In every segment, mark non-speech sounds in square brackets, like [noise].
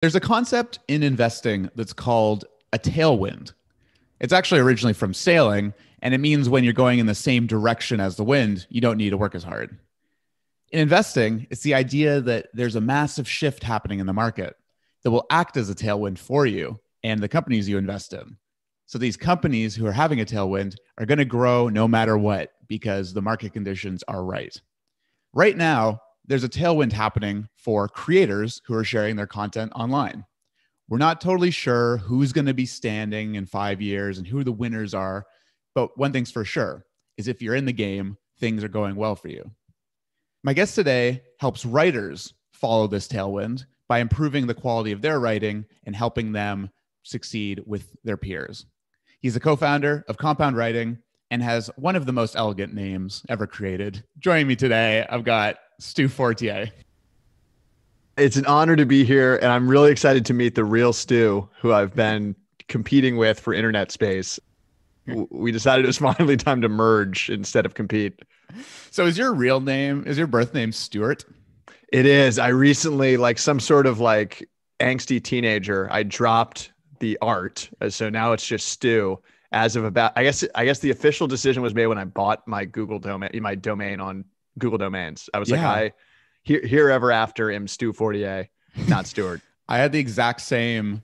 There's a concept in investing that's called a tailwind. It's actually originally from sailing, and it means when you're going in the same direction as the wind, you don't need to work as hard. In investing, it's the idea that there's a massive shift happening in the market that will act as a tailwind for you and the companies you invest in. So these companies who are having a tailwind are going to grow no matter what because the market conditions are right. Right now, there's a tailwind happening for creators who are sharing their content online. We're not totally sure who's going to be standing in five years and who the winners are, but one thing's for sure is if you're in the game, things are going well for you. My guest today helps writers follow this tailwind by improving the quality of their writing and helping them succeed with their peers. He's a co founder of Compound Writing and has one of the most elegant names ever created. Joining me today, I've got Stu Fortier. It's an honor to be here, and I'm really excited to meet the real Stu, who I've been competing with for internet space. We decided it was [laughs] finally time to merge instead of compete. So, is your real name, is your birth name Stuart? It is. I recently, like some sort of like angsty teenager, I dropped the art. Uh, so now it's just Stu as of about I guess I guess the official decision was made when I bought my Google domain my domain on Google domains. I was yeah. like, I here, here ever after am Stu Fortier, not Stewart. [laughs] I had the exact same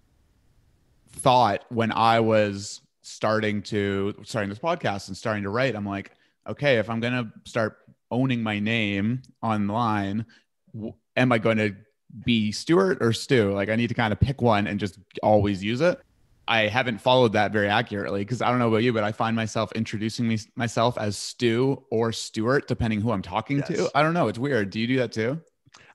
thought when I was starting to starting this podcast and starting to write. I'm like, okay, if I'm gonna start owning my name online, w- am I going to be Stewart or Stu? Like, I need to kind of pick one and just always use it. I haven't followed that very accurately because I don't know about you, but I find myself introducing me, myself as Stu or Stuart, depending who I'm talking yes. to. I don't know. It's weird. Do you do that too?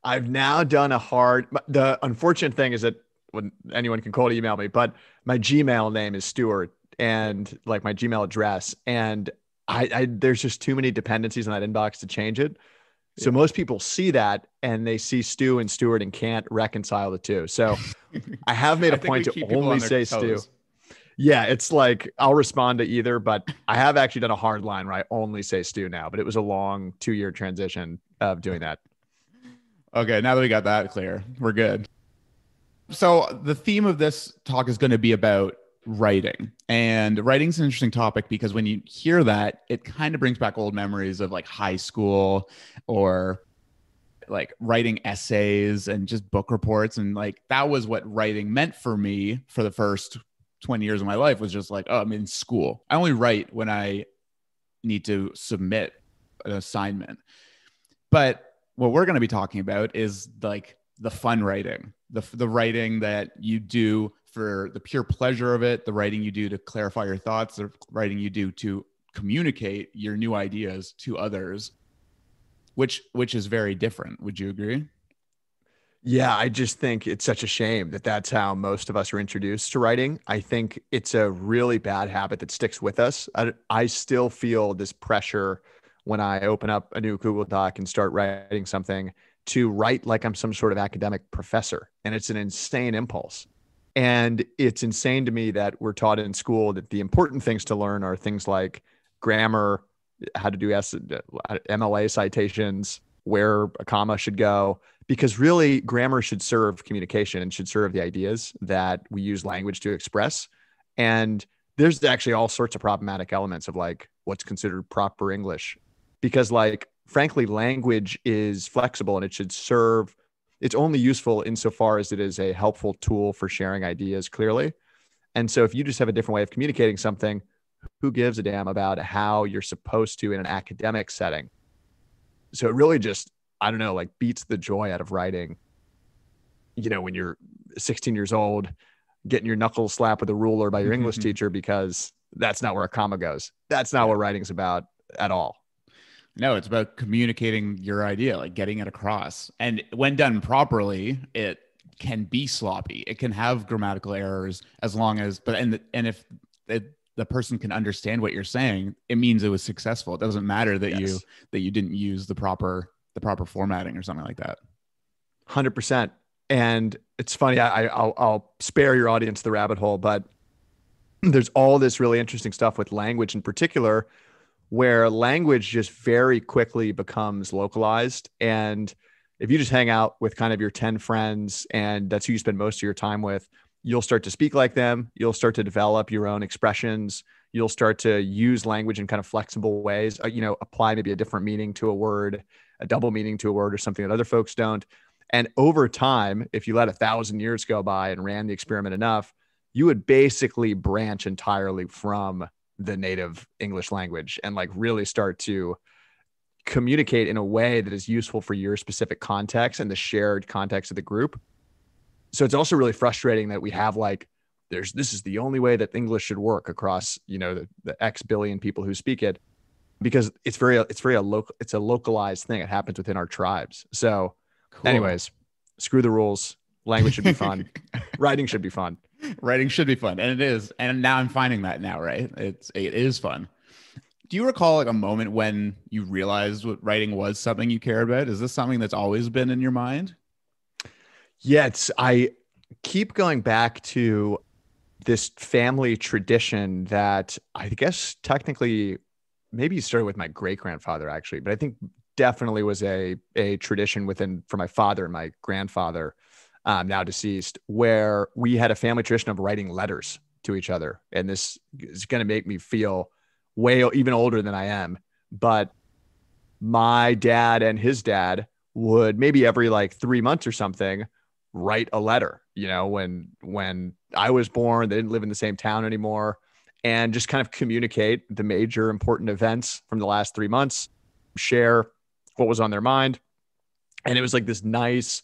I've now done a hard. The unfortunate thing is that when anyone can call email me, but my Gmail name is Stuart and like my Gmail address, and I, I there's just too many dependencies in that inbox to change it. So yeah. most people see that and they see Stu and Stewart and can't reconcile the two. So [laughs] I have made a point to only on say toes. Stu. Yeah, it's like I'll respond to either, but I have actually done a hard line where I only say Stu now, but it was a long two year transition of doing that. Okay, now that we got that clear, we're good. So the theme of this talk is going to be about writing. And writing's an interesting topic because when you hear that, it kind of brings back old memories of like high school or like writing essays and just book reports and like that was what writing meant for me for the first 20 years of my life was just like oh i'm in school i only write when i need to submit an assignment but what we're going to be talking about is like the fun writing the, the writing that you do for the pure pleasure of it, the writing you do to clarify your thoughts, the writing you do to communicate your new ideas to others, which which is very different. Would you agree? Yeah, I just think it's such a shame that that's how most of us are introduced to writing. I think it's a really bad habit that sticks with us. I, I still feel this pressure when I open up a new Google Doc and start writing something to write like I'm some sort of academic professor. And it's an insane impulse. And it's insane to me that we're taught in school that the important things to learn are things like grammar, how to do S- uh, MLA citations, where a comma should go, because really grammar should serve communication and should serve the ideas that we use language to express. And there's actually all sorts of problematic elements of like what's considered proper English, because like frankly, language is flexible and it should serve it's only useful insofar as it is a helpful tool for sharing ideas clearly. And so if you just have a different way of communicating something, who gives a damn about how you're supposed to in an academic setting? So it really just, I don't know, like beats the joy out of writing. You know, when you're 16 years old, getting your knuckles slapped with a ruler by your mm-hmm, English mm-hmm. teacher because that's not where a comma goes. That's not what writing's about at all. No, it's about communicating your idea, like getting it across. And when done properly, it can be sloppy. It can have grammatical errors as long as, but and and if it, the person can understand what you're saying, it means it was successful. It doesn't matter that yes. you that you didn't use the proper the proper formatting or something like that. Hundred percent. And it's funny. I, I'll, I'll spare your audience the rabbit hole, but there's all this really interesting stuff with language in particular where language just very quickly becomes localized. And if you just hang out with kind of your 10 friends and that's who you spend most of your time with, you'll start to speak like them. You'll start to develop your own expressions. You'll start to use language in kind of flexible ways, uh, you know, apply maybe a different meaning to a word, a double meaning to a word, or something that other folks don't. And over time, if you let a thousand years go by and ran the experiment enough, you would basically branch entirely from the native English language and like really start to communicate in a way that is useful for your specific context and the shared context of the group. So it's also really frustrating that we have like there's this is the only way that English should work across, you know, the, the X billion people who speak it because it's very it's very a local it's a localized thing. It happens within our tribes. So cool. anyways, screw the rules. Language should be fun. [laughs] Writing should be fun. Writing should be fun, and it is. And now I'm finding that now, right? It's it is fun. Do you recall like a moment when you realized what writing was something you cared about? Is this something that's always been in your mind? Yeah, it's I keep going back to this family tradition that I guess technically maybe started with my great grandfather actually, but I think definitely was a a tradition within for my father and my grandfather um, now deceased, where we had a family tradition of writing letters to each other. And this is going to make me feel way even older than I am. But my dad and his dad would maybe every like three months or something write a letter, you know, when, when I was born, they didn't live in the same town anymore and just kind of communicate the major important events from the last three months, share what was on their mind. And it was like this nice,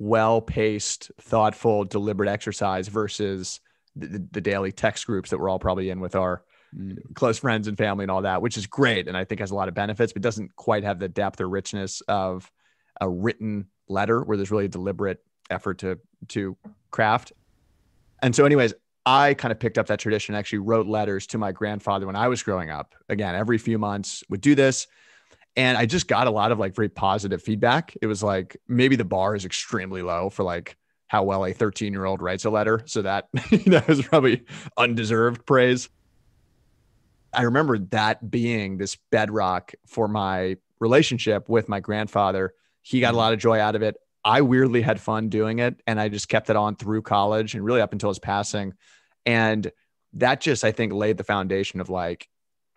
well paced, thoughtful, deliberate exercise versus the, the, daily text groups that we're all probably in with our mm. close friends and family and all that, which is great. And I think has a lot of benefits, but doesn't quite have the depth or richness of a written letter where there's really a deliberate effort to, to craft. And so anyways, I kind of picked up that tradition, actually wrote letters to my grandfather when I was growing up. Again, every few months would do this. And I just got a lot of like very positive feedback. It was like maybe the bar is extremely low for like how well a 13 year old writes a letter. So that [laughs] that was probably undeserved praise. I remember that being this bedrock for my relationship with my grandfather. He got a mm-hmm. lot of joy out of it. I weirdly had fun doing it. And I just kept it on through college and really up until his passing. And that just, I think, laid the foundation of like,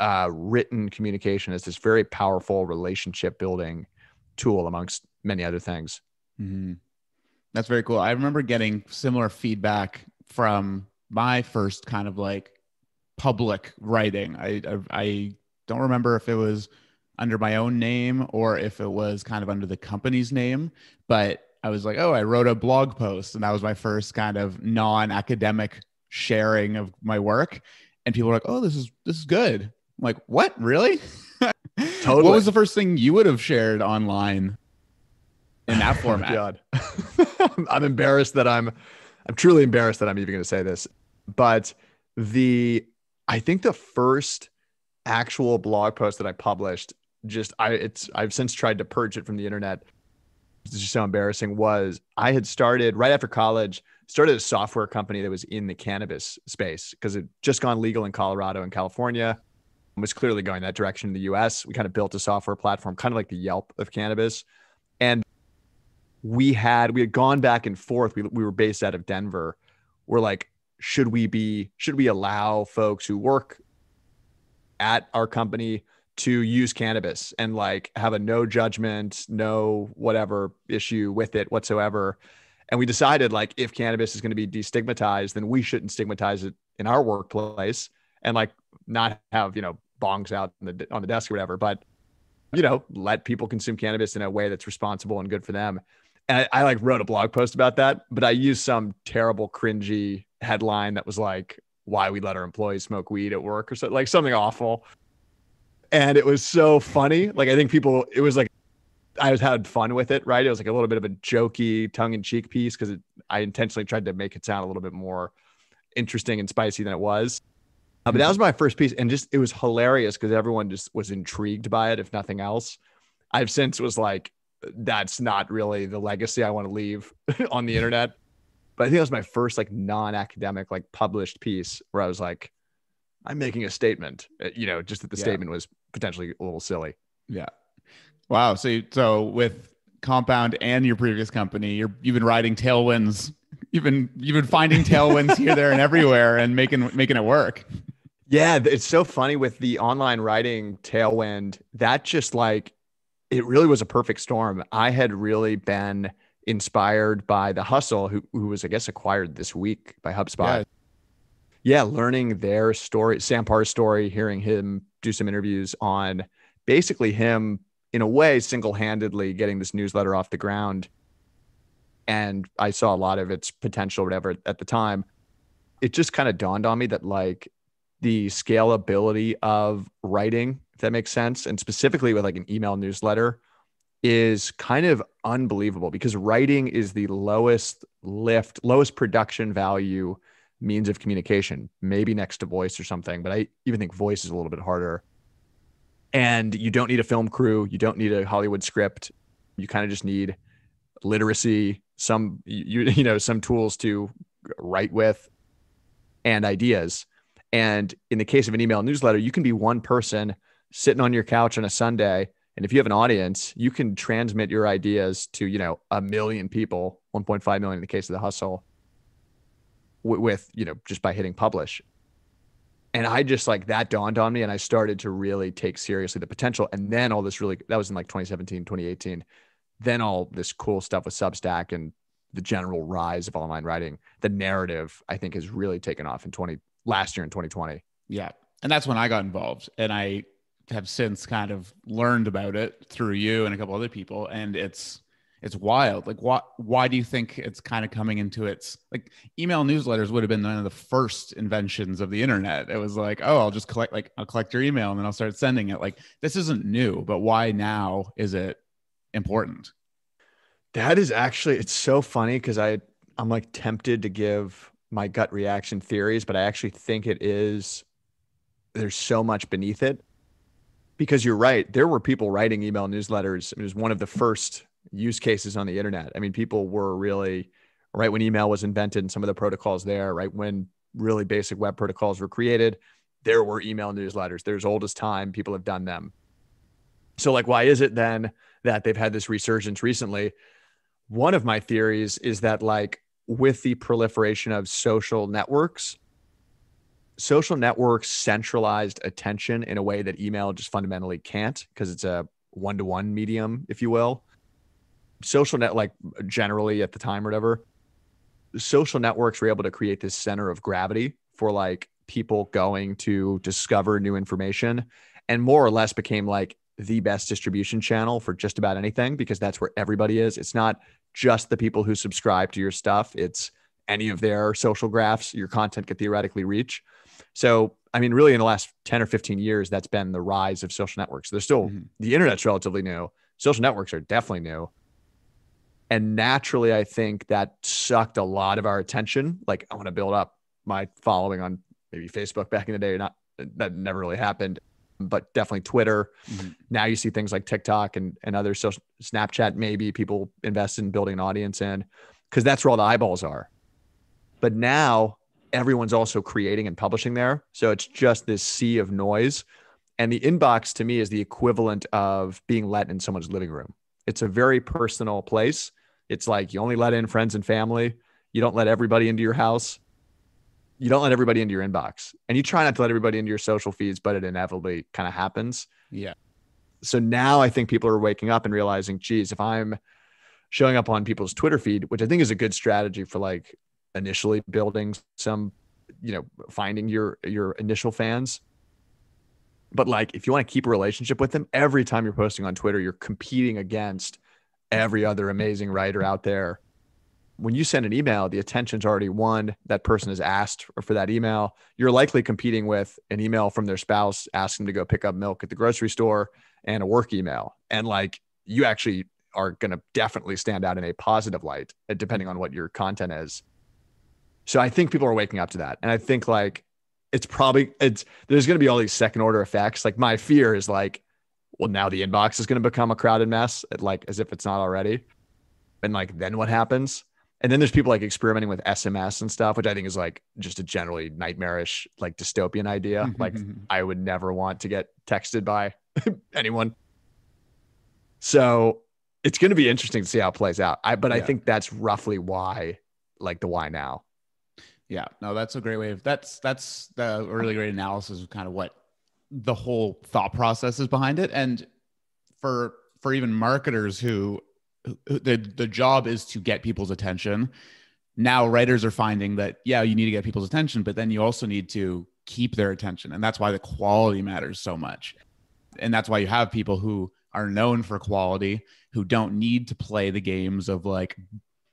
uh, written communication is this very powerful relationship building tool amongst many other things. Mm-hmm. That's very cool. I remember getting similar feedback from my first kind of like public writing. I, I, I don't remember if it was under my own name or if it was kind of under the company's name, but I was like, oh, I wrote a blog post, and that was my first kind of non-academic sharing of my work. And people were like, oh, this is this is good. I'm like, what? Really? [laughs] totally. What was the first thing you would have shared online in that [laughs] format? Oh God. [laughs] I'm embarrassed that I'm I'm truly embarrassed that I'm even going to say this. But the I think the first actual blog post that I published just I it's I've since tried to purge it from the internet. It's just so embarrassing was I had started right after college started a software company that was in the cannabis space because it just gone legal in Colorado and California was clearly going that direction in the US. We kind of built a software platform, kind of like the Yelp of cannabis. And we had we had gone back and forth. We, we were based out of Denver. We're like, should we be should we allow folks who work at our company to use cannabis and like have a no judgment, no whatever issue with it whatsoever. And we decided like if cannabis is going to be destigmatized, then we shouldn't stigmatize it in our workplace and like not have, you know, bongs out the, on the desk or whatever. But you know, let people consume cannabis in a way that's responsible and good for them. And I, I like wrote a blog post about that, but I used some terrible, cringy headline that was like, "Why we let our employees smoke weed at work" or so, like something awful. And it was so funny. Like I think people, it was like I was had fun with it, right? It was like a little bit of a jokey, tongue in cheek piece because I intentionally tried to make it sound a little bit more interesting and spicy than it was. Uh, but that was mm-hmm. my first piece, and just it was hilarious because everyone just was intrigued by it, if nothing else. I've since was like, that's not really the legacy I want to leave [laughs] on the internet. But I think that was my first like non-academic, like published piece where I was like, I'm making a statement. Eh, you know, just that the yeah. statement was potentially a little silly. Yeah. Wow. So you, so with Compound and your previous company, you're you've been riding tailwinds. You've been you've been finding [laughs] tailwinds here, there, and everywhere, and making making it work. Yeah, it's so funny with the online writing tailwind. That just like it really was a perfect storm. I had really been inspired by the hustle who, who was i guess acquired this week by hubspot yeah. yeah learning their story sampar's story hearing him do some interviews on basically him in a way single-handedly getting this newsletter off the ground and i saw a lot of its potential whatever at the time it just kind of dawned on me that like the scalability of writing, if that makes sense, and specifically with like an email newsletter, is kind of unbelievable because writing is the lowest lift, lowest production value means of communication, maybe next to voice or something. But I even think voice is a little bit harder. And you don't need a film crew, you don't need a Hollywood script. You kind of just need literacy, some you you know, some tools to write with and ideas. And in the case of an email newsletter, you can be one person sitting on your couch on a Sunday. And if you have an audience, you can transmit your ideas to, you know, a million people, 1.5 million in the case of the hustle with, you know, just by hitting publish. And I just like that dawned on me and I started to really take seriously the potential. And then all this really, that was in like 2017, 2018. Then all this cool stuff with Substack and the general rise of online writing, the narrative, I think, has really taken off in 20, last year in 2020. Yeah. And that's when I got involved. And I have since kind of learned about it through you and a couple other people. And it's, it's wild. Like, why, why do you think it's kind of coming into its like email newsletters would have been one of the first inventions of the internet? It was like, oh, I'll just collect, like, I'll collect your email and then I'll start sending it. Like, this isn't new, but why now is it important? That is actually, it's so funny because I, I'm like tempted to give my gut reaction theories, but I actually think it is there's so much beneath it. Because you're right, there were people writing email newsletters. It was one of the first use cases on the internet. I mean, people were really right when email was invented and some of the protocols there, right when really basic web protocols were created, there were email newsletters. There's old as time, people have done them. So, like, why is it then that they've had this resurgence recently? One of my theories is that, like, with the proliferation of social networks, social networks centralized attention in a way that email just fundamentally can't because it's a one to one medium, if you will. Social net, like generally at the time or whatever, social networks were able to create this center of gravity for like people going to discover new information and more or less became like the best distribution channel for just about anything because that's where everybody is. It's not just the people who subscribe to your stuff, it's any of their social graphs your content could theoretically reach. So, I mean, really, in the last 10 or 15 years, that's been the rise of social networks. There's still mm-hmm. the internet's relatively new, social networks are definitely new. And naturally, I think that sucked a lot of our attention. Like, I want to build up my following on maybe Facebook back in the day, not that never really happened but definitely Twitter. Mm-hmm. Now you see things like TikTok and, and other social Snapchat, maybe people invest in building an audience in because that's where all the eyeballs are. But now everyone's also creating and publishing there. So it's just this sea of noise. And the inbox to me is the equivalent of being let in someone's living room. It's a very personal place. It's like you only let in friends and family. You don't let everybody into your house you don't let everybody into your inbox and you try not to let everybody into your social feeds, but it inevitably kind of happens. Yeah. So now I think people are waking up and realizing, geez, if I'm showing up on people's Twitter feed, which I think is a good strategy for like initially building some, you know, finding your your initial fans. But like if you want to keep a relationship with them, every time you're posting on Twitter, you're competing against every other amazing writer out there when you send an email, the attention's already won. That person has asked for that email. You're likely competing with an email from their spouse asking to go pick up milk at the grocery store and a work email. And like you actually are going to definitely stand out in a positive light, uh, depending on what your content is. So I think people are waking up to that. And I think like it's probably, it's, there's going to be all these second order effects. Like my fear is like, well, now the inbox is going to become a crowded mess, like as if it's not already. And like, then what happens? And then there's people like experimenting with SMS and stuff, which I think is like just a generally nightmarish, like dystopian idea. Mm-hmm, like mm-hmm, mm-hmm. I would never want to get texted by [laughs] anyone. So it's going to be interesting to see how it plays out. I, but yeah. I think that's roughly why, like the why now. Yeah, no, that's a great way of that's that's the really great analysis of kind of what the whole thought process is behind it, and for for even marketers who the the job is to get people's attention. Now writers are finding that yeah, you need to get people's attention, but then you also need to keep their attention, and that's why the quality matters so much. And that's why you have people who are known for quality who don't need to play the games of like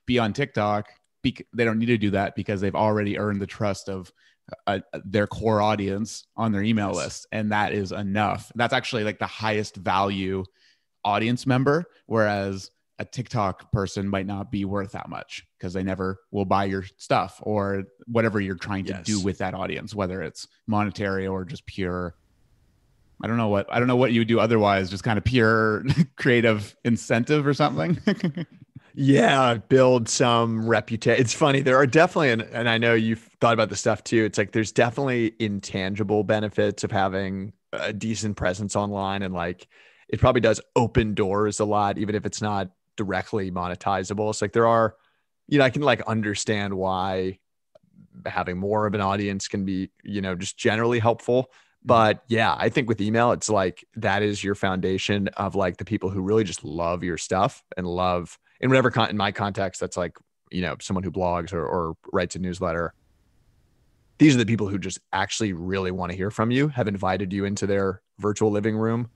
be on TikTok. Be, they don't need to do that because they've already earned the trust of uh, their core audience on their email list, and that is enough. That's actually like the highest value audience member. Whereas a TikTok person might not be worth that much because they never will buy your stuff or whatever you're trying to yes. do with that audience, whether it's monetary or just pure. I don't know what I don't know what you would do otherwise, just kind of pure [laughs] creative incentive or something. [laughs] yeah, build some reputation. It's funny. There are definitely, and, and I know you've thought about the stuff too. It's like there's definitely intangible benefits of having a decent presence online and like it probably does open doors a lot, even if it's not directly monetizable. It's like there are, you know, I can like understand why having more of an audience can be, you know, just generally helpful. Mm-hmm. But yeah, I think with email, it's like that is your foundation of like the people who really just love your stuff and love in whatever con- in my context, that's like, you know, someone who blogs or, or writes a newsletter. These are the people who just actually really want to hear from you, have invited you into their virtual living room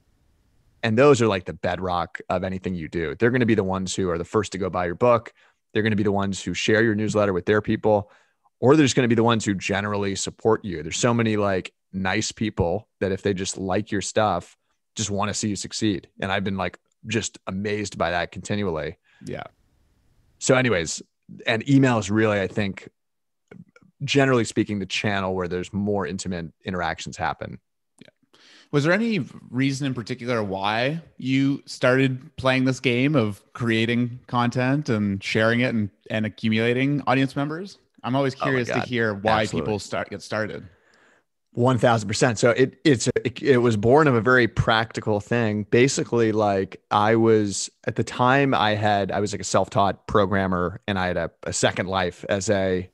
and those are like the bedrock of anything you do. They're going to be the ones who are the first to go buy your book. They're going to be the ones who share your newsletter with their people, or they're just going to be the ones who generally support you. There's so many like nice people that if they just like your stuff, just want to see you succeed. And I've been like just amazed by that continually. Yeah. So, anyways, and email is really, I think, generally speaking, the channel where there's more intimate interactions happen. Was there any reason in particular why you started playing this game of creating content and sharing it and, and accumulating audience members? I'm always oh curious oh to hear why Absolutely. people start get started. One thousand percent. So it it's it, it, was born of a very practical thing. Basically, like I was at the time, I had I was like a self taught programmer, and I had a, a second life as a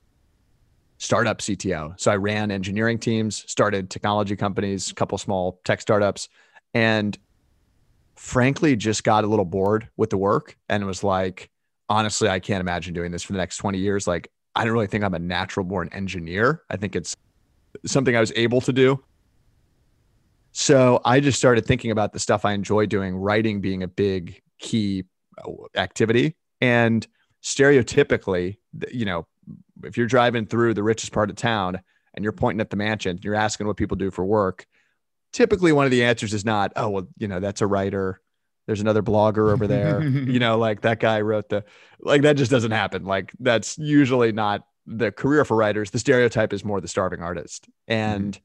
startup CTO. So I ran engineering teams, started technology companies, a couple small tech startups, and frankly just got a little bored with the work and was like, honestly, I can't imagine doing this for the next 20 years. Like, I don't really think I'm a natural born engineer. I think it's something I was able to do. So I just started thinking about the stuff I enjoy doing, writing being a big key uh, activity. And stereotypically, you know, if you're driving through the richest part of town and you're pointing at the mansion, you're asking what people do for work. Typically, one of the answers is not, oh, well, you know, that's a writer. There's another blogger over there. [laughs] you know, like that guy wrote the, like that just doesn't happen. Like that's usually not the career for writers. The stereotype is more the starving artist. And mm-hmm.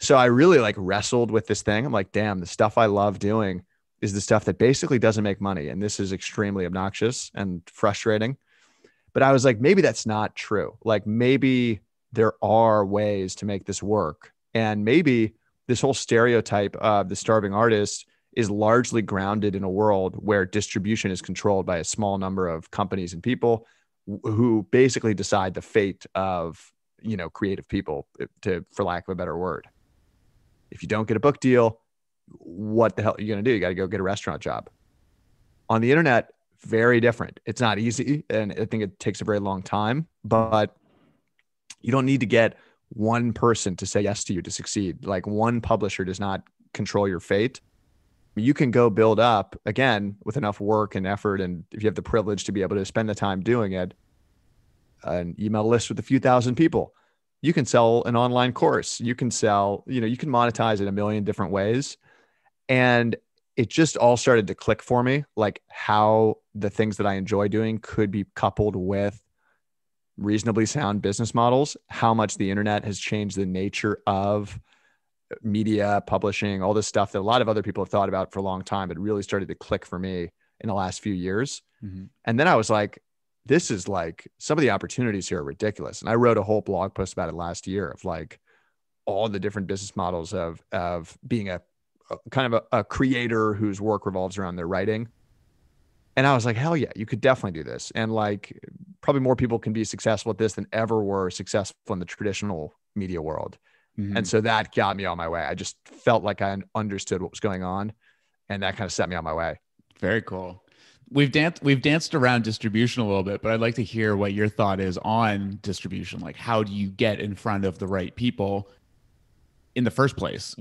so I really like wrestled with this thing. I'm like, damn, the stuff I love doing is the stuff that basically doesn't make money. And this is extremely obnoxious and frustrating. But I was like, maybe that's not true. Like maybe there are ways to make this work. And maybe this whole stereotype of the starving artist is largely grounded in a world where distribution is controlled by a small number of companies and people who basically decide the fate of you know creative people eh, to for lack of a better word if you don't get a book deal what the hell are you going to do you got to go get a restaurant job on the internet very different. It's not easy. And I think it takes a very long time, but you don't need to get one person to say yes to you to succeed. Like one publisher does not control your fate. You can go build up again with enough work and effort. And if you have the privilege to be able to spend the time doing it, an email list with a few thousand people, you can sell an online course. You can sell, you know, you can monetize it a million different ways. And it just all started to click for me like how the things that I enjoy doing could be coupled with reasonably sound business models, how much the internet has changed the nature of media, publishing, all this stuff that a lot of other people have thought about for a long time, but really started to click for me in the last few years. Mm-hmm. And then I was like, this is like some of the opportunities here are ridiculous. And I wrote a whole blog post about it last year of like all the different business models of of being a kind of a, a creator whose work revolves around their writing. And I was like, hell yeah, you could definitely do this. And like, probably more people can be successful at this than ever were successful in the traditional media world. Mm-hmm. And so that got me on my way. I just felt like I understood what was going on. And that kind of set me on my way. Very cool. We've danced we've danced around distribution a little bit, but I'd like to hear what your thought is on distribution. Like how do you get in front of the right people in the first place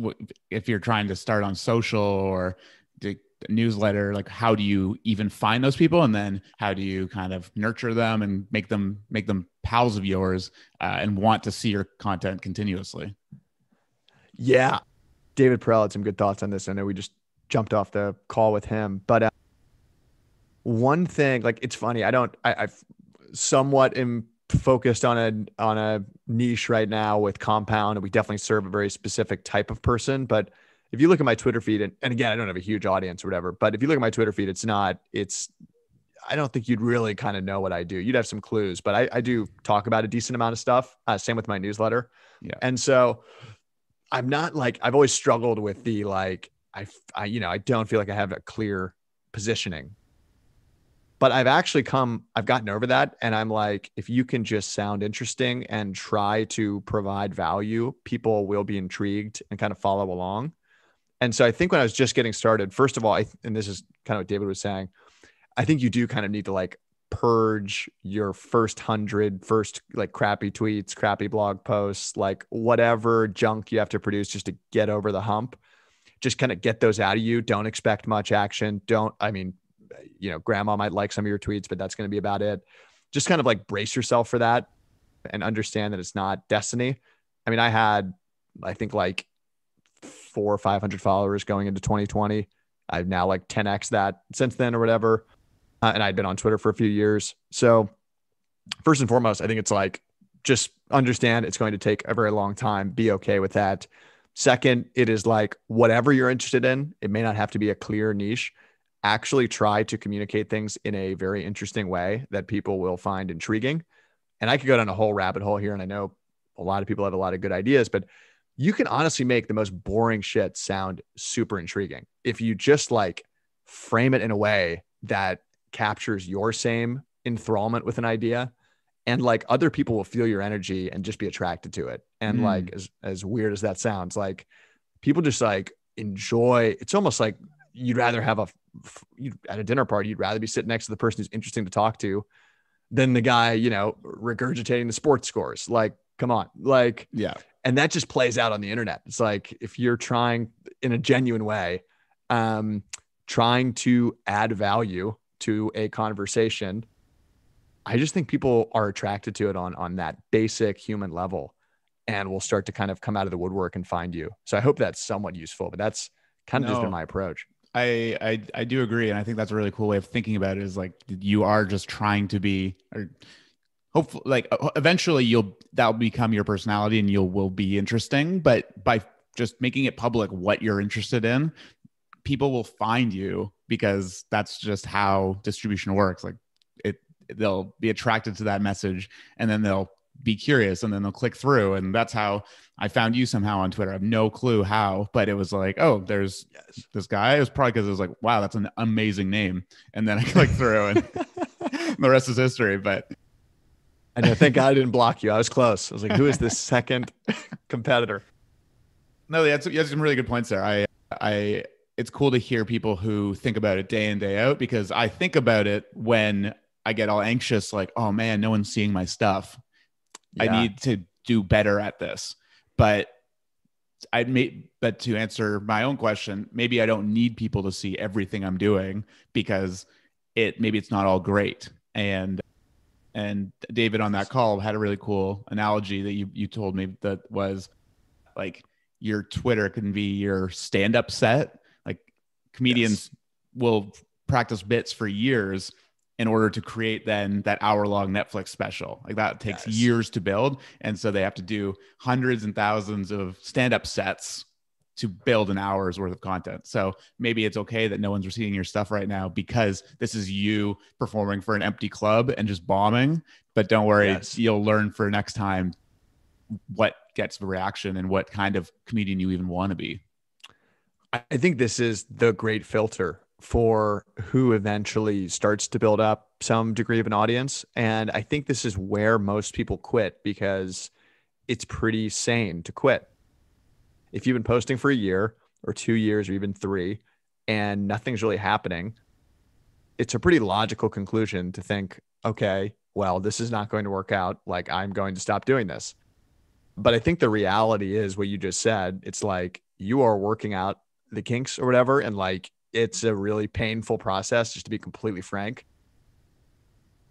if you're trying to start on social or the newsletter like how do you even find those people and then how do you kind of nurture them and make them make them pals of yours uh, and want to see your content continuously yeah david perel had some good thoughts on this i know we just jumped off the call with him but uh, one thing like it's funny i don't I, i've somewhat in focused on a on a niche right now with compound and we definitely serve a very specific type of person but if you look at my twitter feed and, and again i don't have a huge audience or whatever but if you look at my twitter feed it's not it's i don't think you'd really kind of know what i do you'd have some clues but i, I do talk about a decent amount of stuff uh, same with my newsletter yeah. and so i'm not like i've always struggled with the like I, I you know i don't feel like i have a clear positioning but I've actually come, I've gotten over that. And I'm like, if you can just sound interesting and try to provide value, people will be intrigued and kind of follow along. And so I think when I was just getting started, first of all, I, and this is kind of what David was saying, I think you do kind of need to like purge your first hundred, first like crappy tweets, crappy blog posts, like whatever junk you have to produce just to get over the hump. Just kind of get those out of you. Don't expect much action. Don't, I mean, you know, grandma might like some of your tweets, but that's going to be about it. Just kind of like brace yourself for that and understand that it's not destiny. I mean, I had, I think like four or 500 followers going into 2020. I've now like 10x that since then or whatever. Uh, and I'd been on Twitter for a few years. So, first and foremost, I think it's like just understand it's going to take a very long time. Be okay with that. Second, it is like whatever you're interested in, it may not have to be a clear niche actually try to communicate things in a very interesting way that people will find intriguing. And I could go down a whole rabbit hole here. And I know a lot of people have a lot of good ideas, but you can honestly make the most boring shit sound super intriguing if you just like frame it in a way that captures your same enthrallment with an idea and like other people will feel your energy and just be attracted to it and mm. like hmm. as, as weird as that sounds like people just like enjoy it's almost like you'd rather have a at a dinner party you'd rather be sitting next to the person who's interesting to talk to than the guy you know regurgitating the sports scores like come on like yeah and that just plays out on the internet it's like if you're trying in a genuine way um trying to add value to a conversation i just think people are attracted to it on on that basic human level and will start to kind of come out of the woodwork and find you so i hope that's somewhat useful but that's kind of no. just been my approach I, I I do agree, and I think that's a really cool way of thinking about it. Is like you are just trying to be, or hopefully, like uh, eventually you'll that'll become your personality, and you'll will be interesting. But by just making it public what you're interested in, people will find you because that's just how distribution works. Like it, they'll be attracted to that message, and then they'll be curious and then they'll click through and that's how i found you somehow on twitter i have no clue how but it was like oh there's yes. this guy it was probably because it was like wow that's an amazing name and then i [laughs] clicked through and [laughs] the rest is history but i know thank god i didn't block you i was close i was like who is this second [laughs] competitor no you had, some, you had some really good points there i i it's cool to hear people who think about it day in day out because i think about it when I get all anxious, like, oh man, no one's seeing my stuff. I need to do better at this. But I may, but to answer my own question, maybe I don't need people to see everything I'm doing because it maybe it's not all great. And and David on that call had a really cool analogy that you you told me that was like your Twitter can be your stand up set. Like comedians yes. will practice bits for years in order to create then that hour long Netflix special. Like that takes yes. years to build. And so they have to do hundreds and thousands of stand up sets to build an hour's worth of content. So maybe it's okay that no one's receiving your stuff right now because this is you performing for an empty club and just bombing. But don't worry, yes. you'll learn for next time what gets the reaction and what kind of comedian you even want to be. I think this is the great filter for who eventually starts to build up some degree of an audience. And I think this is where most people quit because it's pretty sane to quit. If you've been posting for a year or two years or even three and nothing's really happening, it's a pretty logical conclusion to think, okay, well, this is not going to work out. Like, I'm going to stop doing this. But I think the reality is what you just said. It's like you are working out the kinks or whatever. And like, it's a really painful process, just to be completely frank.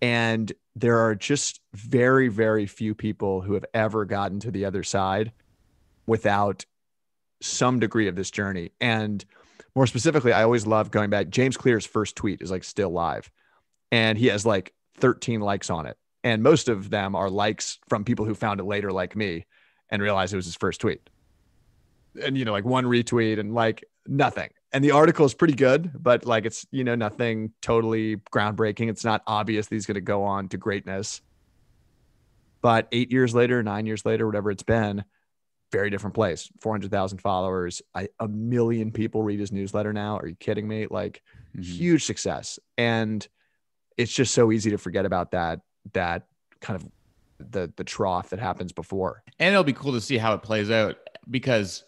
And there are just very, very few people who have ever gotten to the other side without some degree of this journey. And more specifically, I always love going back. James Clear's first tweet is like still live, and he has like 13 likes on it. And most of them are likes from people who found it later, like me, and realized it was his first tweet and you know like one retweet and like nothing and the article is pretty good but like it's you know nothing totally groundbreaking it's not obvious that he's going to go on to greatness but eight years later nine years later whatever it's been very different place 400000 followers I, a million people read his newsletter now are you kidding me like mm-hmm. huge success and it's just so easy to forget about that that kind of the the trough that happens before and it'll be cool to see how it plays out because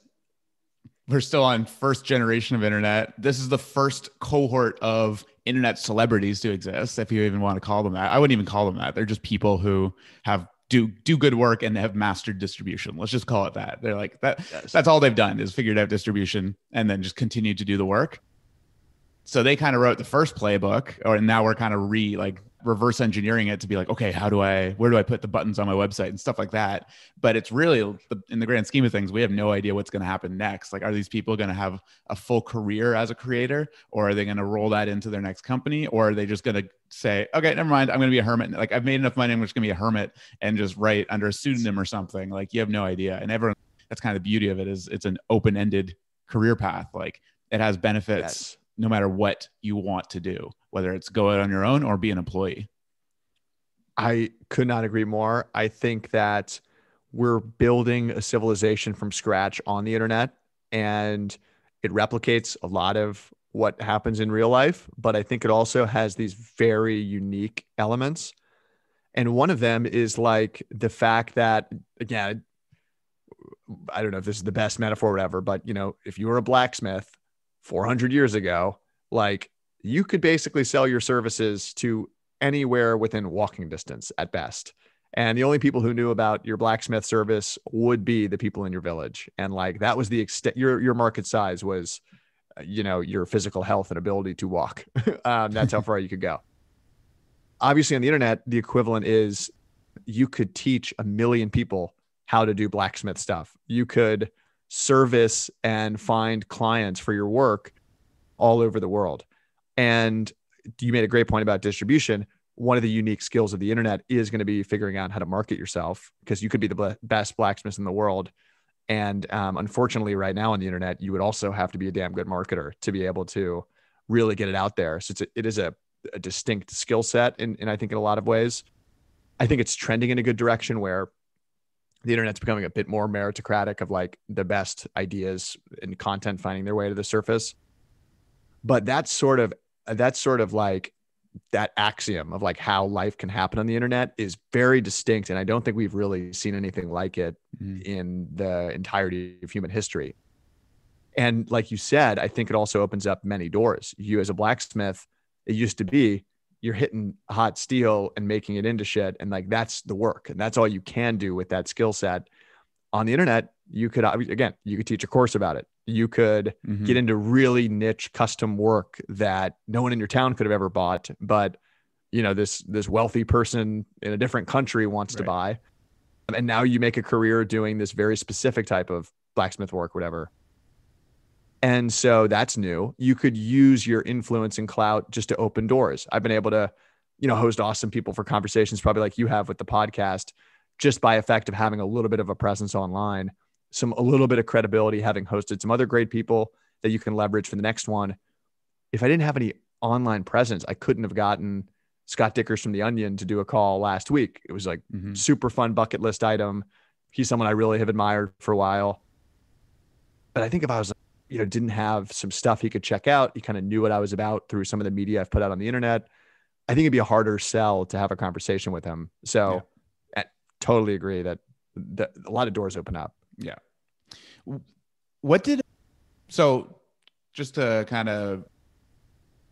we're still on first generation of internet. This is the first cohort of internet celebrities to exist, if you even want to call them that. I wouldn't even call them that. They're just people who have do do good work and have mastered distribution. Let's just call it that. They're like that. Yes. That's all they've done is figured out distribution and then just continued to do the work. So they kind of wrote the first playbook, or and now we're kind of re like reverse engineering it to be like, okay, how do I, where do I put the buttons on my website and stuff like that? But it's really the, in the grand scheme of things, we have no idea what's going to happen next. Like, are these people going to have a full career as a creator or are they going to roll that into their next company or are they just going to say, okay, never mind, I'm going to be a hermit. Like, I've made enough money, I'm just going to be a hermit and just write under a pseudonym or something. Like, you have no idea. And everyone, that's kind of the beauty of it is it's an open ended career path. Like, it has benefits. Yes no matter what you want to do, whether it's go out on your own or be an employee. I could not agree more. I think that we're building a civilization from scratch on the internet and it replicates a lot of what happens in real life, but I think it also has these very unique elements. And one of them is like the fact that, again, I don't know if this is the best metaphor or whatever, but you know, if you were a blacksmith 400 years ago, like you could basically sell your services to anywhere within walking distance at best. And the only people who knew about your blacksmith service would be the people in your village. And like that was the extent your your market size was, you know, your physical health and ability to walk. [laughs] um, that's how [laughs] far you could go. Obviously, on the internet, the equivalent is you could teach a million people how to do blacksmith stuff. You could service and find clients for your work all over the world. And you made a great point about distribution. One of the unique skills of the internet is going to be figuring out how to market yourself because you could be the best blacksmith in the world. And um, unfortunately, right now on the internet, you would also have to be a damn good marketer to be able to really get it out there. So it's a, it is a, a distinct skill set, and I think in a lot of ways, I think it's trending in a good direction where the internet's becoming a bit more meritocratic of like the best ideas and content finding their way to the surface but that's sort of that's sort of like that axiom of like how life can happen on the internet is very distinct and i don't think we've really seen anything like it mm. in the entirety of human history and like you said i think it also opens up many doors you as a blacksmith it used to be you're hitting hot steel and making it into shit. And like that's the work. And that's all you can do with that skill set. On the internet, you could again, you could teach a course about it. You could mm-hmm. get into really niche custom work that no one in your town could have ever bought, but you know, this this wealthy person in a different country wants right. to buy. And now you make a career doing this very specific type of blacksmith work, whatever. And so that's new. You could use your influence and clout just to open doors. I've been able to, you know, host awesome people for conversations, probably like you have with the podcast, just by effect of having a little bit of a presence online, some a little bit of credibility, having hosted some other great people that you can leverage for the next one. If I didn't have any online presence, I couldn't have gotten Scott Dickers from The Onion to do a call last week. It was like mm-hmm. super fun bucket list item. He's someone I really have admired for a while. But I think if I was you know didn't have some stuff he could check out he kind of knew what i was about through some of the media i've put out on the internet i think it'd be a harder sell to have a conversation with him so yeah. I totally agree that, a lot of doors open up yeah what did so just to kind of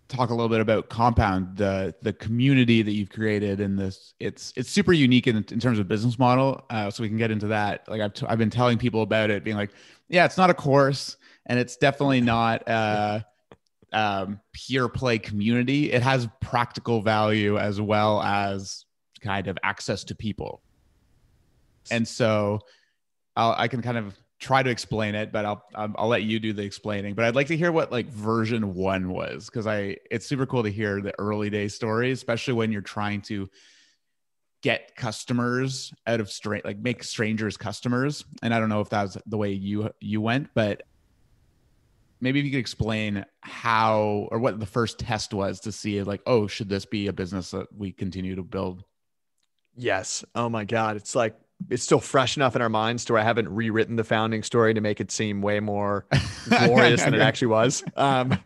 talk a little bit about compound the the community that you've created and this it's it's super unique in, in terms of business model uh, so we can get into that like I've, t- I've been telling people about it being like yeah it's not a course and it's definitely not a um, pure play community. It has practical value as well as kind of access to people. And so I'll, i can kind of try to explain it, but I'll um, I'll let you do the explaining. But I'd like to hear what like version one was because I it's super cool to hear the early day stories, especially when you're trying to get customers out of straight like make strangers customers. And I don't know if that was the way you you went, but maybe if you could explain how or what the first test was to see like oh should this be a business that we continue to build yes oh my god it's like it's still fresh enough in our minds to where I haven't rewritten the founding story to make it seem way more [laughs] glorious than it actually was. Um,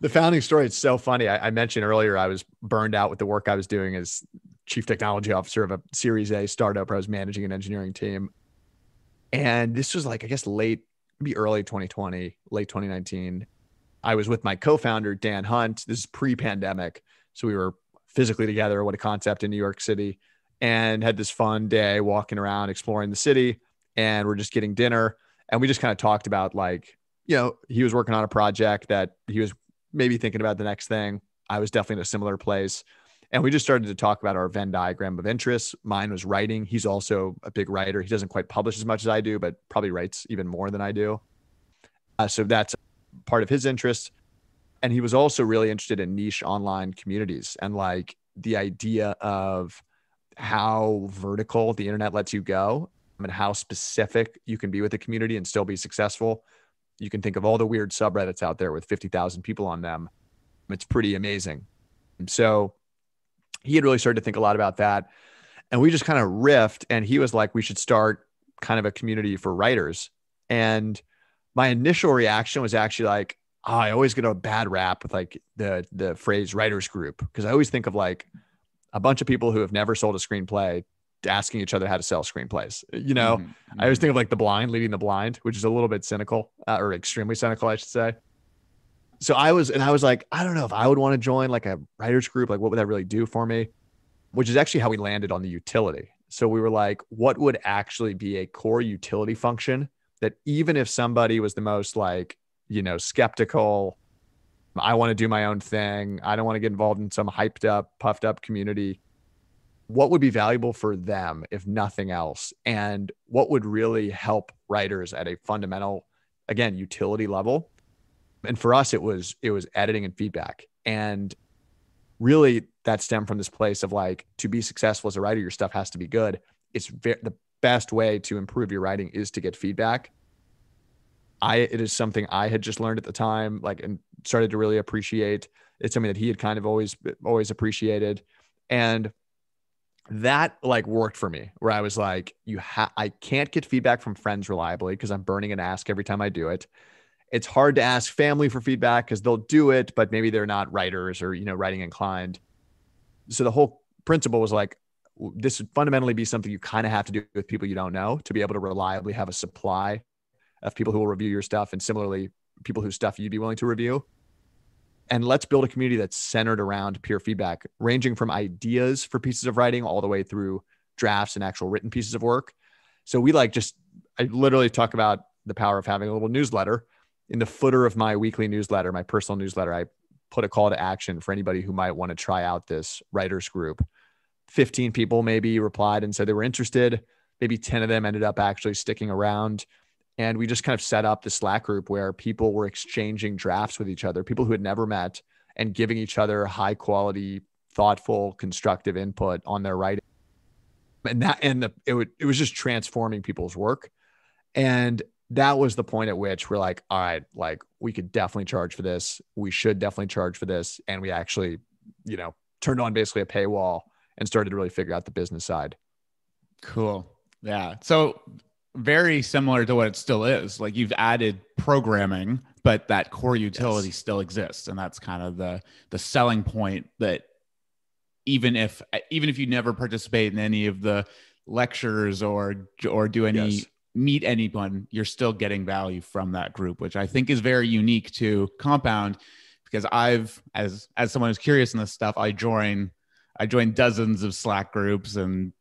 the founding story, it's so funny. I, I, mentioned earlier, I was burned out with the work I was doing as chief technology officer of a series A startup. I was managing an engineering team. And this was like, I guess, late maybe early 2020, late 2019. I was with my co-founder Dan Hunt. This is pre-pandemic, so we were physically together. What a concept in New York City, and had this fun day walking around, exploring the city, and we're just getting dinner, and we just kind of talked about like, you know, he was working on a project that he was maybe thinking about the next thing. I was definitely in a similar place, and we just started to talk about our Venn diagram of interests. Mine was writing. He's also a big writer. He doesn't quite publish as much as I do, but probably writes even more than I do. Uh, so that's part of his interest. And he was also really interested in niche online communities and like the idea of how vertical the internet lets you go and how specific you can be with the community and still be successful. You can think of all the weird subreddits out there with 50,000 people on them. It's pretty amazing. So he had really started to think a lot about that. And we just kind of riffed. And he was like, we should start kind of a community for writers. And my initial reaction was actually like, oh, I always get a bad rap with like the the phrase writers group. Cause I always think of like a bunch of people who have never sold a screenplay asking each other how to sell screenplays. You know, mm-hmm. I always mm-hmm. think of like the blind leading the blind, which is a little bit cynical uh, or extremely cynical, I should say so I was, and I was like, I don't know if I would want to join like a writers group. Like, what would that really do for me? Which is actually how we landed on the utility. So we were like, what would actually be a core utility function that even if somebody was the most like, you know, skeptical, I want to do my own thing. I don't want to get involved in some hyped up, puffed up community. What would be valuable for them, if nothing else? And what would really help writers at a fundamental, again, utility level? and for us it was it was editing and feedback and really that stemmed from this place of like to be successful as a writer your stuff has to be good it's ve- the best way to improve your writing is to get feedback i it is something i had just learned at the time like and started to really appreciate it's something that he had kind of always always appreciated and that like worked for me where i was like you ha- i can't get feedback from friends reliably because i'm burning an ask every time i do it it's hard to ask family for feedback because they'll do it, but maybe they're not writers or, you know, writing inclined. So the whole principle was like, this would fundamentally be something you kind of have to do with people you don't know to be able to reliably have a supply of people who will review your stuff and similarly people whose stuff you'd be willing to review and let's build a community that's centered around peer feedback ranging from ideas for pieces of writing all the way through drafts and actual written pieces of work so we like just i literally talk about the power of having a little newsletter in the footer of my weekly newsletter, my personal newsletter, I put a call to action for anybody who might want to try out this writers group. 15 people maybe replied and said they were interested. Maybe 10 of them ended up actually sticking around. And we just kind of set up the Slack group where people were exchanging drafts with each other, people who had never met, and giving each other high quality, thoughtful, constructive input on their writing. And that, and the, it, would, it was just transforming people's work. And that was the point at which we're like, all right, like we could definitely charge for this. We should definitely charge for this. And we actually, you know, turned on basically a paywall and started to really figure out the business side. Cool. Yeah. So very similar to what it still is. Like you've added programming, but that core utility yes. still exists. And that's kind of the the selling point that even if even if you never participate in any of the lectures or or do any yes meet anyone, you're still getting value from that group, which I think is very unique to Compound because I've as as someone who's curious in this stuff, I join I join dozens of Slack groups and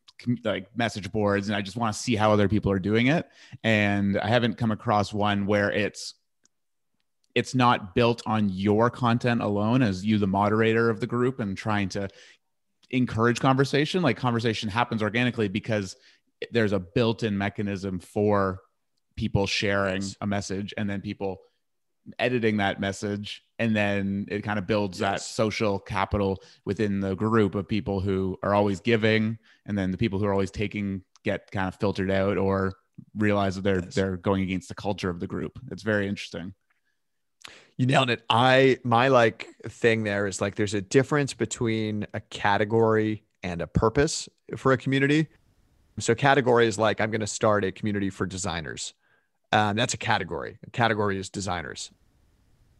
like message boards and I just want to see how other people are doing it and I haven't come across one where it's it's not built on your content alone as you the moderator of the group and trying to encourage conversation like conversation happens organically because there's a built-in mechanism for people sharing yes. a message and then people editing that message and then it kind of builds yes. that social capital within the group of people who are always giving and then the people who are always taking get kind of filtered out or realize that they're yes. they're going against the culture of the group it's very interesting you nailed it i my like thing there is like there's a difference between a category and a purpose for a community so categories like I'm going to start a community for designers. Um, that's a category. A category is designers.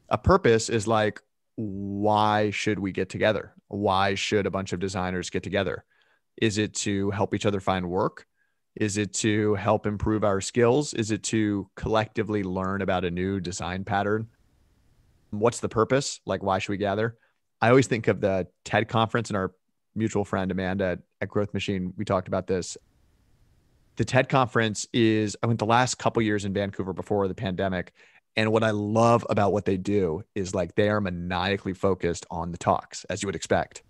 A purpose is like, why should we get together? Why should a bunch of designers get together? Is it to help each other find work? Is it to help improve our skills? Is it to collectively learn about a new design pattern? What's the purpose? Like, why should we gather? I always think of the TED conference and our mutual friend Amanda at, at Growth Machine. We talked about this the TED conference is, I went the last couple years in Vancouver before the pandemic. And what I love about what they do is like they are maniacally focused on the talks, as you would expect.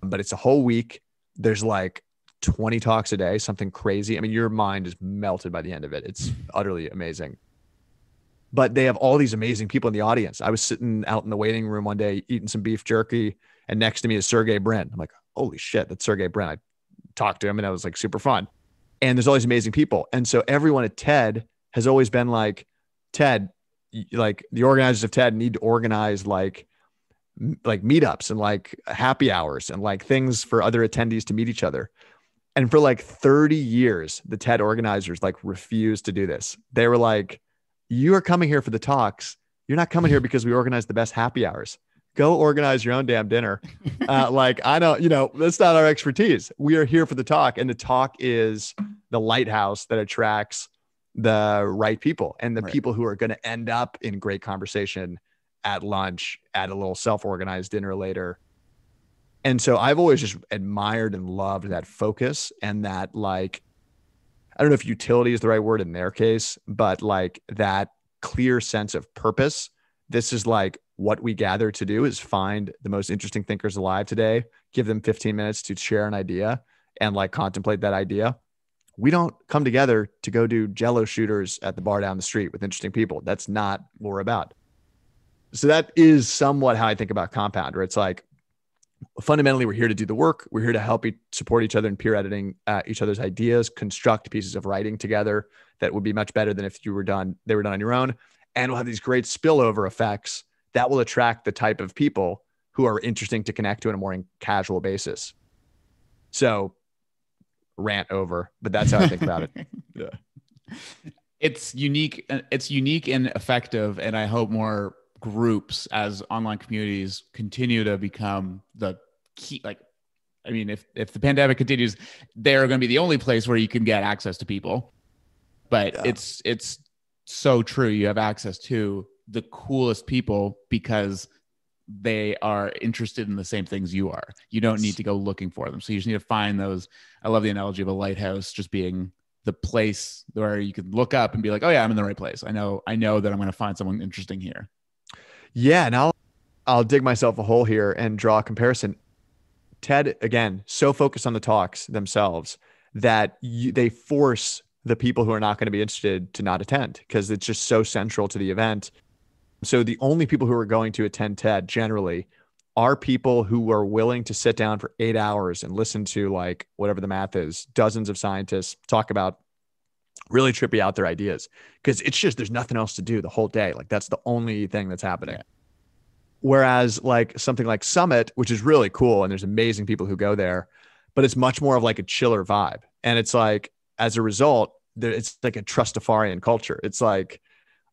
But it's a whole week. There's like 20 talks a day, something crazy. I mean, your mind is melted by the end of it. It's utterly amazing. But they have all these amazing people in the audience. I was sitting out in the waiting room one day eating some beef jerky, and next to me is Sergey Brin. I'm like, holy shit, that's Sergey Brin. I talked to him and that was like super fun and there's all these amazing people. And so everyone at TED has always been like, TED, like the organizers of TED need to organize like like meetups and like happy hours and like things for other attendees to meet each other. And for like 30 years, the TED organizers like refused to do this. They were like, you are coming here for the talks. You're not coming here [laughs] because we organized the best happy hours go organize your own damn dinner. Uh, [laughs] like, I know, you know, that's not our expertise. We are here for the talk, and the talk is the lighthouse that attracts the right people and the right. people who are going to end up in great conversation at lunch, at a little self organized dinner later. And so I've always just admired and loved that focus and that, like, I don't know if utility is the right word in their case, but like that clear sense of purpose. This is like what we gather to do is find the most interesting thinkers alive today, give them 15 minutes to share an idea and like contemplate that idea. We don't come together to go do jello shooters at the bar down the street with interesting people. That's not what we're about. So that is somewhat how I think about Compound, where it's like fundamentally we're here to do the work. We're here to help e- support each other in peer editing uh, each other's ideas, construct pieces of writing together that would be much better than if you were done they were done on your own. And we'll have these great spillover effects that will attract the type of people who are interesting to connect to on a more casual basis. So rant over, but that's how I think about it. [laughs] Yeah. It's unique. It's unique and effective. And I hope more groups as online communities continue to become the key, like, I mean, if, if the pandemic continues, they're going to be the only place where you can get access to people, but yeah. it's, it's so true. You have access to the coolest people because they are interested in the same things you are. You don't need to go looking for them. So you just need to find those. I love the analogy of a lighthouse just being the place where you can look up and be like, "Oh yeah, I'm in the right place. I know I know that I'm going to find someone interesting here." Yeah, and I'll I'll dig myself a hole here and draw a comparison. Ted again, so focused on the talks themselves that you, they force the people who are not going to be interested to not attend because it's just so central to the event. So the only people who are going to attend TED generally are people who are willing to sit down for eight hours and listen to like whatever the math is, dozens of scientists talk about really trippy out their ideas because it's just there's nothing else to do the whole day. Like that's the only thing that's happening. Yeah. Whereas like something like Summit, which is really cool and there's amazing people who go there, but it's much more of like a chiller vibe. And it's like as a result, it's like a trustafarian culture. It's like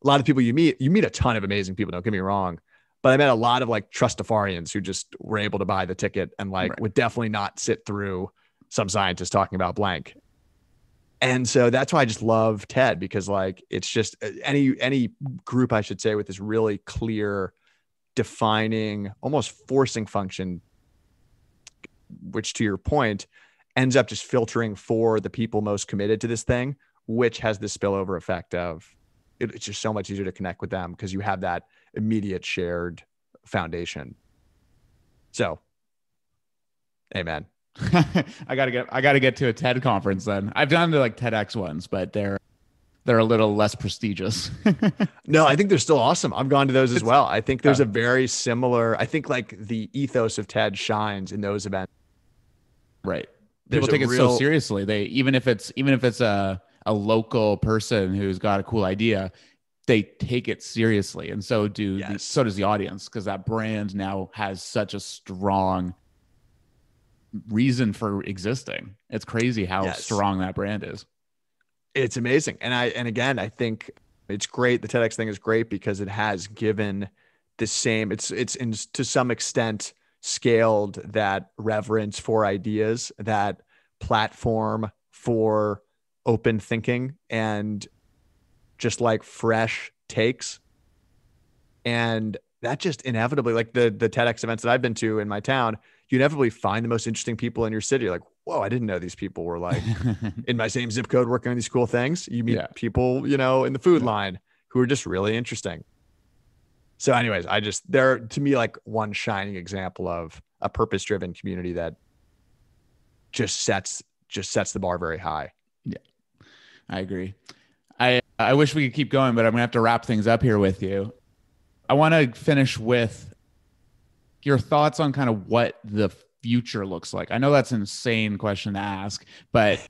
a lot of people you meet, you meet a ton of amazing people. Don't get me wrong, but I met a lot of like trustafarians who just were able to buy the ticket and like right. would definitely not sit through some scientist talking about blank. And so that's why I just love Ted because like it's just uh, any any group I should say with this really clear defining almost forcing function which to your point ends up just filtering for the people most committed to this thing which has this spillover effect of it, it's just so much easier to connect with them because you have that immediate shared foundation. So, amen. [laughs] I gotta get I gotta get to a TED conference then. I've done the like TEDx ones, but they're they're a little less prestigious. [laughs] no, I think they're still awesome. I've gone to those as well. I think there's a very similar. I think like the ethos of TED shines in those events. Right. There's People take real, it so seriously. They even if it's even if it's a a local person who's got a cool idea, they take it seriously, and so do yes. the, so does the audience because that brand now has such a strong reason for existing. It's crazy how yes. strong that brand is. It's amazing, and I and again, I think it's great. The TEDx thing is great because it has given the same. It's it's in, to some extent scaled that reverence for ideas, that platform for open thinking and just like fresh takes. And that just inevitably, like the the TEDx events that I've been to in my town, you inevitably find the most interesting people in your city. You're like, whoa, I didn't know these people were like [laughs] in my same zip code working on these cool things. You meet yeah. people, you know, in the food yeah. line who are just really interesting. So, anyways, I just they're to me like one shining example of a purpose driven community that just sets just sets the bar very high. I agree. I I wish we could keep going, but I'm gonna have to wrap things up here with you. I want to finish with your thoughts on kind of what the future looks like. I know that's an insane question to ask, but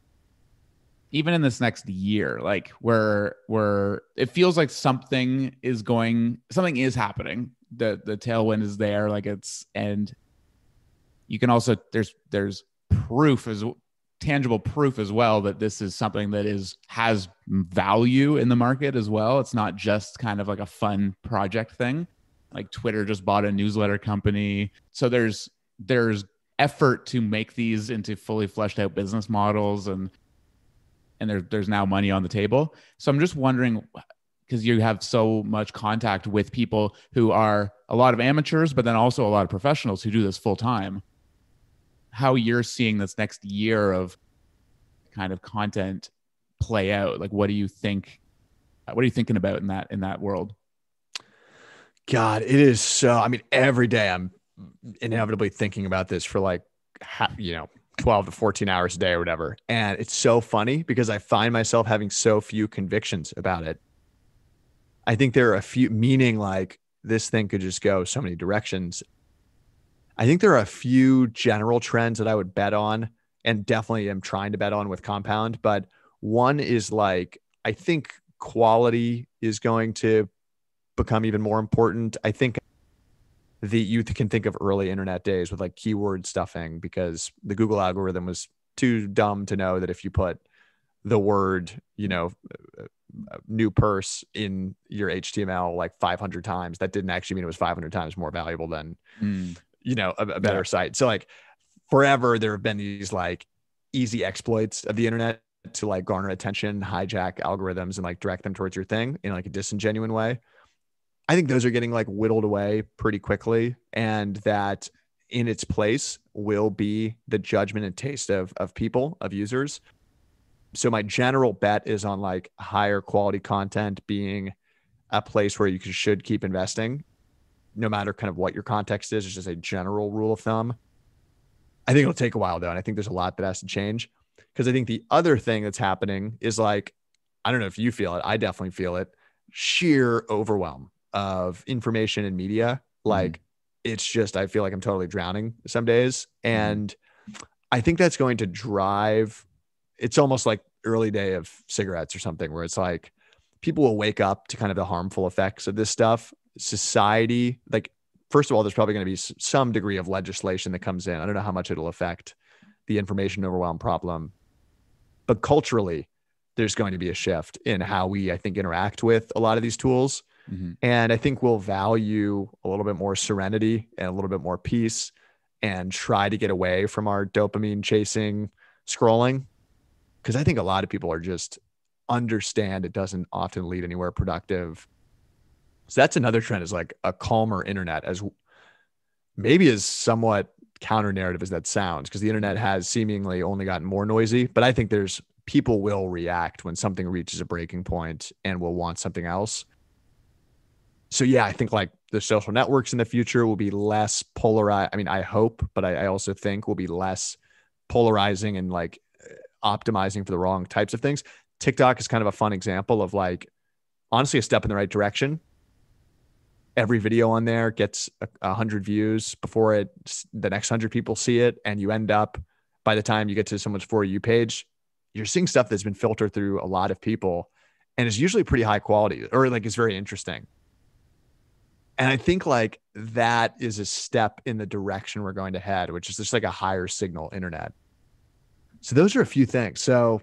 even in this next year, like where where it feels like something is going, something is happening. The the tailwind is there, like it's and you can also there's there's proof as tangible proof as well that this is something that is has value in the market as well. It's not just kind of like a fun project thing. Like Twitter just bought a newsletter company. So there's there's effort to make these into fully fleshed out business models and and there, there's now money on the table. So I'm just wondering because you have so much contact with people who are a lot of amateurs, but then also a lot of professionals who do this full time how you're seeing this next year of kind of content play out. Like, what do you think? Uh, what are you thinking about in that in that world? God, it is so. I mean, every day I'm inevitably thinking about this for like, you know, 12 to 14 hours a day or whatever. And it's so funny because I find myself having so few convictions about it. I think there are a few, meaning like this thing could just go so many directions. I think there are a few general trends that I would bet on and definitely am trying to bet on with compound. But one is like, I think quality is going to become even more important. I think the youth can think of early internet days with like keyword stuffing because the Google algorithm was too dumb to know that if you put the word, you know, uh, uh, new purse in your HTML like 500 times, that didn't actually mean it was 500 times more valuable than mm you know, a, a better yeah. site. So like forever there have been these like easy exploits of the internet to like garner attention, hijack algorithms and like direct them towards your thing in like a disingenuine way. I think those are getting like whittled away pretty quickly and that in its place will be the judgment and taste of of people, of users. So my general bet is on like higher quality content being a place where you should keep investing no matter kind of what your context is, it's just a general rule of thumb. I think it'll take a while though. And I think there's a lot that has to change. Cause I think the other thing that's happening is like, I don't know if you feel it, I definitely feel it sheer overwhelm of information and media. Mm-hmm. Like mm-hmm. it's just, I feel like I'm totally drowning some days. Mm-hmm. And mm-hmm. I think that's going to drive, it's almost like early day of cigarettes or something where it's like people will wake up to kind of the harmful effects of this stuff society like first of all there's probably going to be some degree of legislation that comes in i don't know how much it'll affect the information overwhelm problem but culturally there's going to be a shift in how we i think interact with a lot of these tools mm-hmm. and i think we'll value a little bit more serenity and a little bit more peace and try to get away from our dopamine chasing scrolling because i think a lot of people are just understand it doesn't often lead anywhere productive so that's another trend is like a calmer internet, as maybe as somewhat counter narrative as that sounds, because the internet has seemingly only gotten more noisy. But I think there's people will react when something reaches a breaking point and will want something else. So yeah, I think like the social networks in the future will be less polarized. I mean, I hope, but I, I also think will be less polarizing and like uh, optimizing for the wrong types of things. TikTok is kind of a fun example of like honestly a step in the right direction every video on there gets a, a hundred views before it the next hundred people see it, and you end up by the time you get to someone's for you page, you're seeing stuff that's been filtered through a lot of people, and it's usually pretty high quality or like it's very interesting. And I think like that is a step in the direction we're going to head, which is just like a higher signal internet. So those are a few things. So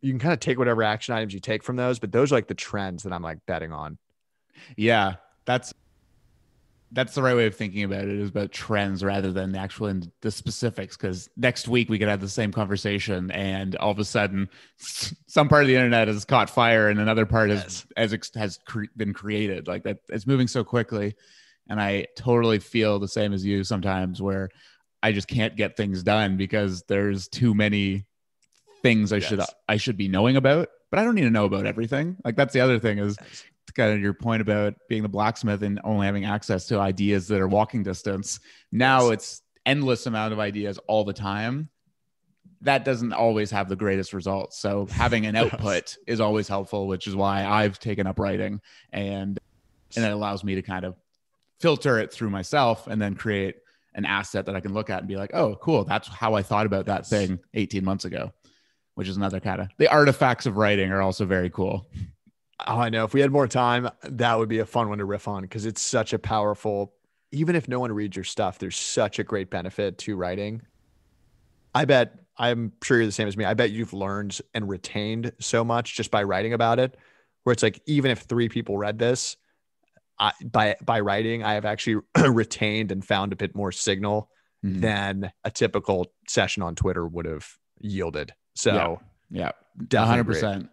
you can kind of take whatever action items you take from those, but those are like the trends that I'm like betting on. Yeah that's that's the right way of thinking about it is about trends rather than the actual the specifics because next week we could have the same conversation and all of a sudden [laughs] some part of the internet has caught fire and another part yes. has has, has cre- been created like that it's moving so quickly and i totally feel the same as you sometimes where i just can't get things done because there's too many things i yes. should i should be knowing about but i don't need to know about everything like that's the other thing is kind of your point about being the blacksmith and only having access to ideas that are walking distance. Now it's endless amount of ideas all the time. That doesn't always have the greatest results. So having an [laughs] output yes. is always helpful, which is why I've taken up writing and and it allows me to kind of filter it through myself and then create an asset that I can look at and be like, oh, cool, that's how I thought about that thing 18 months ago, which is another kind of the artifacts of writing are also very cool. Oh, I know. If we had more time, that would be a fun one to riff on because it's such a powerful, even if no one reads your stuff, there's such a great benefit to writing. I bet, I'm sure you're the same as me. I bet you've learned and retained so much just by writing about it, where it's like, even if three people read this, I, by by writing, I have actually [clears throat] retained and found a bit more signal mm-hmm. than a typical session on Twitter would have yielded. So, yeah, yeah 100%. Agree.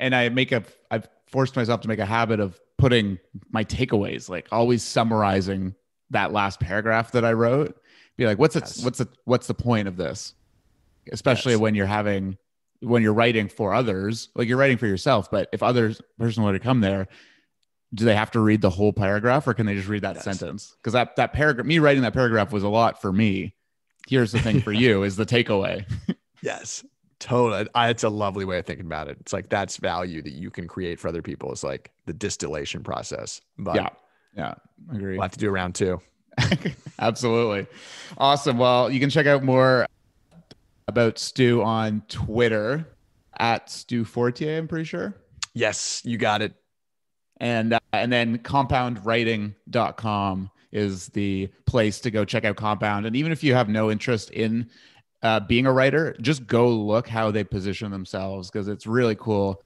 And I make a I've forced myself to make a habit of putting my takeaways, like always summarizing that last paragraph that I wrote. Be like, what's yes. it, what's the what's the point of this? Especially yes. when you're having when you're writing for others, like you're writing for yourself, but if others person were to come there, do they have to read the whole paragraph or can they just read that yes. sentence? Because that that paragraph, me writing that paragraph was a lot for me. Here's the thing for [laughs] you is the takeaway. [laughs] yes, Totally. It's a lovely way of thinking about it. It's like that's value that you can create for other people. It's like the distillation process. But yeah. Yeah. I agree. We'll have to do round two. [laughs] Absolutely. Awesome. Well, you can check out more about Stu on Twitter at Stu Fortier, I'm pretty sure. Yes, you got it. And uh, and then compoundwriting.com is the place to go check out Compound. And even if you have no interest in uh, being a writer, just go look how they position themselves because it's really cool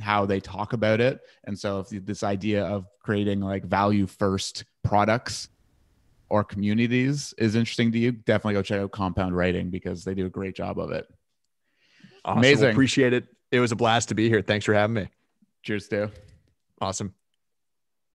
how they talk about it. And so, if this idea of creating like value first products or communities is interesting to you, definitely go check out Compound Writing because they do a great job of it. Awesome. Amazing. appreciate it. It was a blast to be here. Thanks for having me. Cheers, Stu. Awesome.